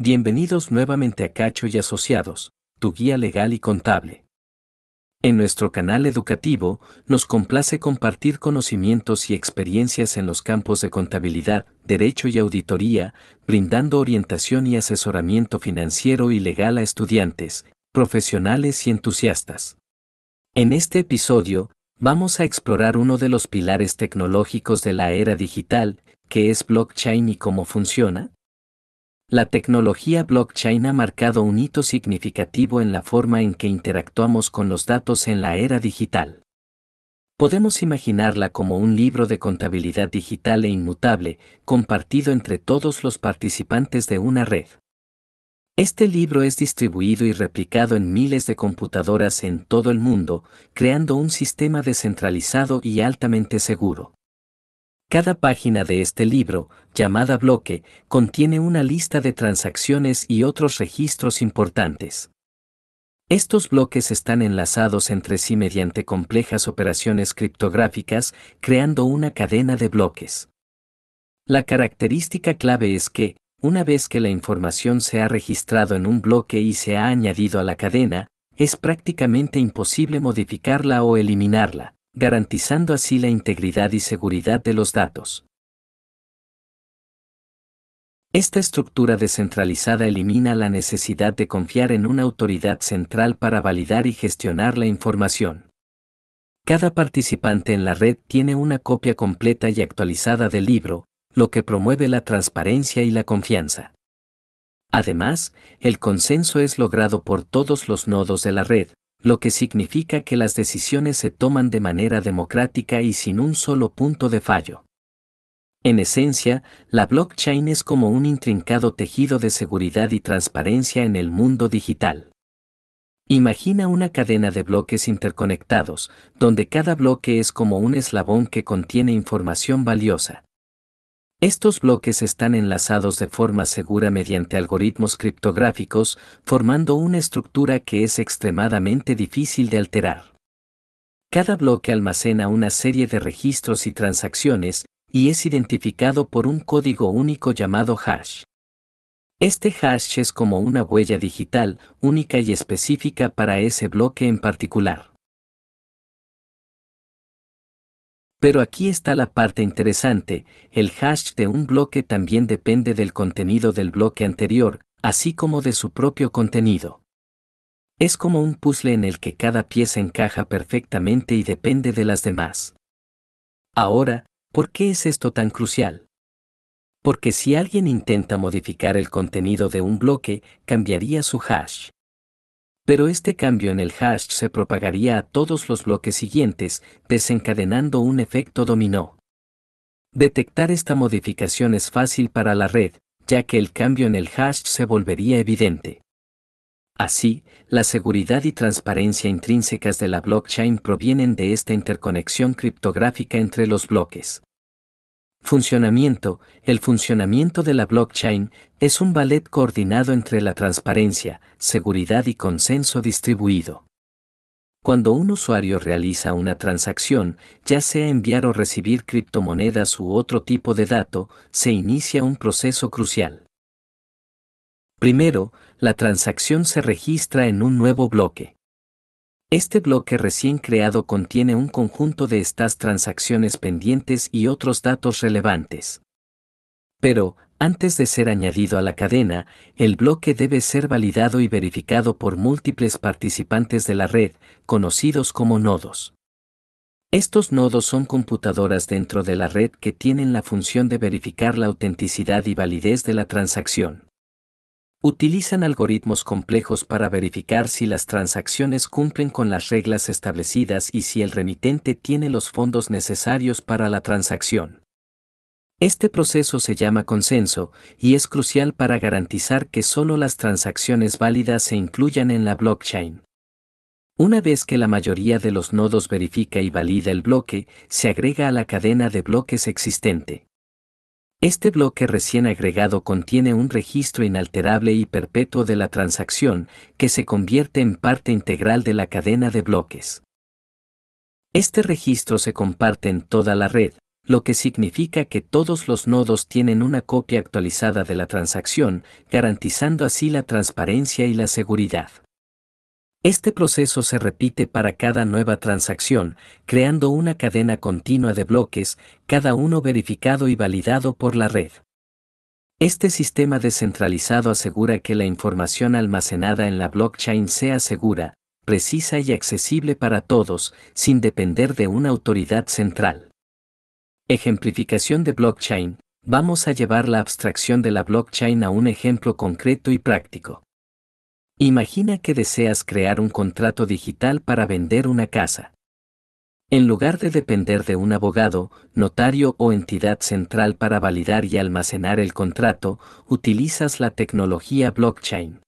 Bienvenidos nuevamente a Cacho y Asociados, tu guía legal y contable. En nuestro canal educativo, nos complace compartir conocimientos y experiencias en los campos de contabilidad, derecho y auditoría, brindando orientación y asesoramiento financiero y legal a estudiantes, profesionales y entusiastas. En este episodio, vamos a explorar uno de los pilares tecnológicos de la era digital, que es blockchain y cómo funciona, la tecnología blockchain ha marcado un hito significativo en la forma en que interactuamos con los datos en la era digital. Podemos imaginarla como un libro de contabilidad digital e inmutable, compartido entre todos los participantes de una red. Este libro es distribuido y replicado en miles de computadoras en todo el mundo, creando un sistema descentralizado y altamente seguro. Cada página de este libro, llamada bloque, contiene una lista de transacciones y otros registros importantes. Estos bloques están enlazados entre sí mediante complejas operaciones criptográficas, creando una cadena de bloques. La característica clave es que, una vez que la información se ha registrado en un bloque y se ha añadido a la cadena, es prácticamente imposible modificarla o eliminarla garantizando así la integridad y seguridad de los datos. Esta estructura descentralizada elimina la necesidad de confiar en una autoridad central para validar y gestionar la información. Cada participante en la red tiene una copia completa y actualizada del libro, lo que promueve la transparencia y la confianza. Además, el consenso es logrado por todos los nodos de la red, lo que significa que las decisiones se toman de manera democrática y sin un solo punto de fallo. En esencia, la blockchain es como un intrincado tejido de seguridad y transparencia en el mundo digital. Imagina una cadena de bloques interconectados, donde cada bloque es como un eslabón que contiene información valiosa, estos bloques están enlazados de forma segura mediante algoritmos criptográficos, formando una estructura que es extremadamente difícil de alterar. Cada bloque almacena una serie de registros y transacciones, y es identificado por un código único llamado hash. Este hash es como una huella digital, única y específica para ese bloque en particular. Pero aquí está la parte interesante, el hash de un bloque también depende del contenido del bloque anterior, así como de su propio contenido. Es como un puzzle en el que cada pieza encaja perfectamente y depende de las demás. Ahora, ¿por qué es esto tan crucial? Porque si alguien intenta modificar el contenido de un bloque, cambiaría su hash pero este cambio en el hash se propagaría a todos los bloques siguientes, desencadenando un efecto dominó. Detectar esta modificación es fácil para la red, ya que el cambio en el hash se volvería evidente. Así, la seguridad y transparencia intrínsecas de la blockchain provienen de esta interconexión criptográfica entre los bloques. Funcionamiento. El funcionamiento de la blockchain es un ballet coordinado entre la transparencia, seguridad y consenso distribuido. Cuando un usuario realiza una transacción, ya sea enviar o recibir criptomonedas u otro tipo de dato, se inicia un proceso crucial. Primero, la transacción se registra en un nuevo bloque. Este bloque recién creado contiene un conjunto de estas transacciones pendientes y otros datos relevantes. Pero, antes de ser añadido a la cadena, el bloque debe ser validado y verificado por múltiples participantes de la red, conocidos como nodos. Estos nodos son computadoras dentro de la red que tienen la función de verificar la autenticidad y validez de la transacción. Utilizan algoritmos complejos para verificar si las transacciones cumplen con las reglas establecidas y si el remitente tiene los fondos necesarios para la transacción. Este proceso se llama consenso y es crucial para garantizar que solo las transacciones válidas se incluyan en la blockchain. Una vez que la mayoría de los nodos verifica y valida el bloque, se agrega a la cadena de bloques existente. Este bloque recién agregado contiene un registro inalterable y perpetuo de la transacción, que se convierte en parte integral de la cadena de bloques. Este registro se comparte en toda la red, lo que significa que todos los nodos tienen una copia actualizada de la transacción, garantizando así la transparencia y la seguridad. Este proceso se repite para cada nueva transacción, creando una cadena continua de bloques, cada uno verificado y validado por la red. Este sistema descentralizado asegura que la información almacenada en la blockchain sea segura, precisa y accesible para todos, sin depender de una autoridad central. Ejemplificación de blockchain. Vamos a llevar la abstracción de la blockchain a un ejemplo concreto y práctico. Imagina que deseas crear un contrato digital para vender una casa. En lugar de depender de un abogado, notario o entidad central para validar y almacenar el contrato, utilizas la tecnología blockchain.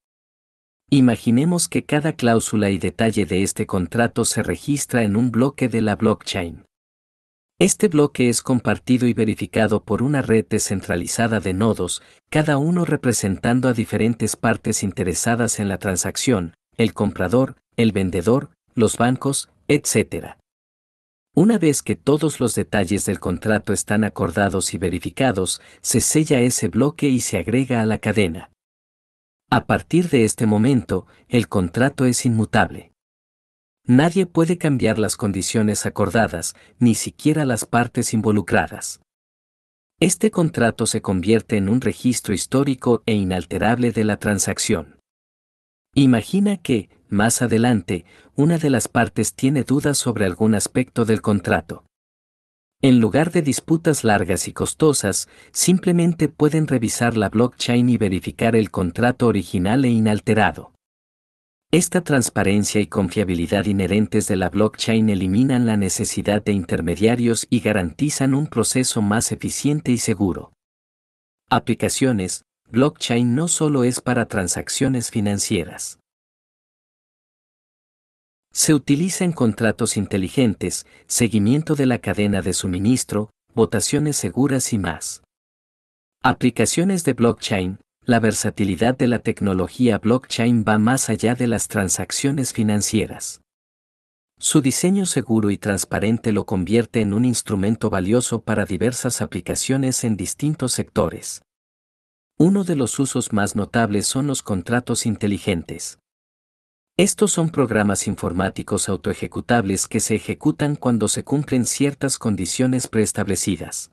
Imaginemos que cada cláusula y detalle de este contrato se registra en un bloque de la blockchain. Este bloque es compartido y verificado por una red descentralizada de nodos, cada uno representando a diferentes partes interesadas en la transacción, el comprador, el vendedor, los bancos, etc. Una vez que todos los detalles del contrato están acordados y verificados, se sella ese bloque y se agrega a la cadena. A partir de este momento, el contrato es inmutable. Nadie puede cambiar las condiciones acordadas, ni siquiera las partes involucradas. Este contrato se convierte en un registro histórico e inalterable de la transacción. Imagina que, más adelante, una de las partes tiene dudas sobre algún aspecto del contrato. En lugar de disputas largas y costosas, simplemente pueden revisar la blockchain y verificar el contrato original e inalterado. Esta transparencia y confiabilidad inherentes de la blockchain eliminan la necesidad de intermediarios y garantizan un proceso más eficiente y seguro. Aplicaciones. Blockchain no solo es para transacciones financieras. Se utiliza en contratos inteligentes, seguimiento de la cadena de suministro, votaciones seguras y más. Aplicaciones de blockchain, la versatilidad de la tecnología blockchain va más allá de las transacciones financieras. Su diseño seguro y transparente lo convierte en un instrumento valioso para diversas aplicaciones en distintos sectores. Uno de los usos más notables son los contratos inteligentes. Estos son programas informáticos autoejecutables que se ejecutan cuando se cumplen ciertas condiciones preestablecidas.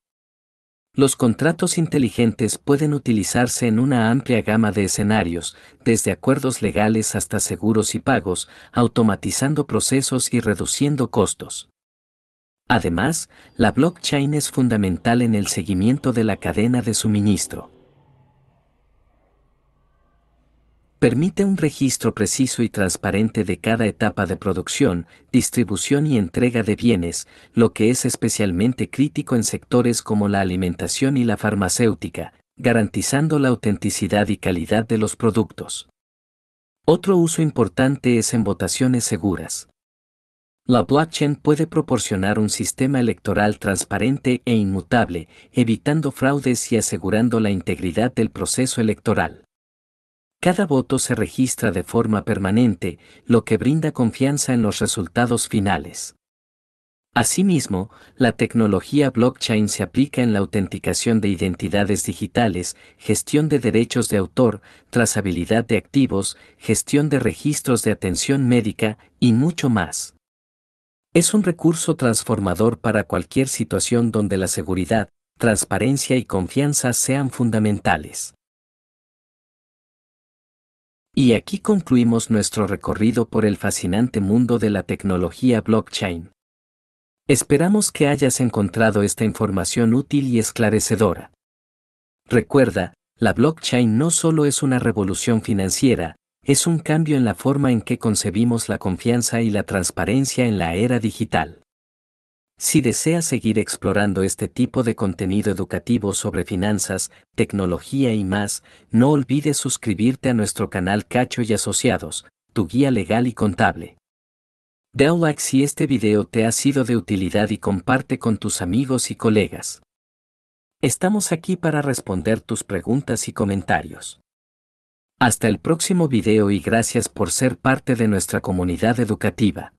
Los contratos inteligentes pueden utilizarse en una amplia gama de escenarios, desde acuerdos legales hasta seguros y pagos, automatizando procesos y reduciendo costos. Además, la blockchain es fundamental en el seguimiento de la cadena de suministro. permite un registro preciso y transparente de cada etapa de producción, distribución y entrega de bienes, lo que es especialmente crítico en sectores como la alimentación y la farmacéutica, garantizando la autenticidad y calidad de los productos. Otro uso importante es en votaciones seguras. La blockchain puede proporcionar un sistema electoral transparente e inmutable, evitando fraudes y asegurando la integridad del proceso electoral. Cada voto se registra de forma permanente, lo que brinda confianza en los resultados finales. Asimismo, la tecnología blockchain se aplica en la autenticación de identidades digitales, gestión de derechos de autor, trazabilidad de activos, gestión de registros de atención médica y mucho más. Es un recurso transformador para cualquier situación donde la seguridad, transparencia y confianza sean fundamentales. Y aquí concluimos nuestro recorrido por el fascinante mundo de la tecnología blockchain. Esperamos que hayas encontrado esta información útil y esclarecedora. Recuerda, la blockchain no solo es una revolución financiera, es un cambio en la forma en que concebimos la confianza y la transparencia en la era digital. Si deseas seguir explorando este tipo de contenido educativo sobre finanzas, tecnología y más, no olvides suscribirte a nuestro canal Cacho y Asociados, tu guía legal y contable. Dale like si este video te ha sido de utilidad y comparte con tus amigos y colegas. Estamos aquí para responder tus preguntas y comentarios. Hasta el próximo video y gracias por ser parte de nuestra comunidad educativa.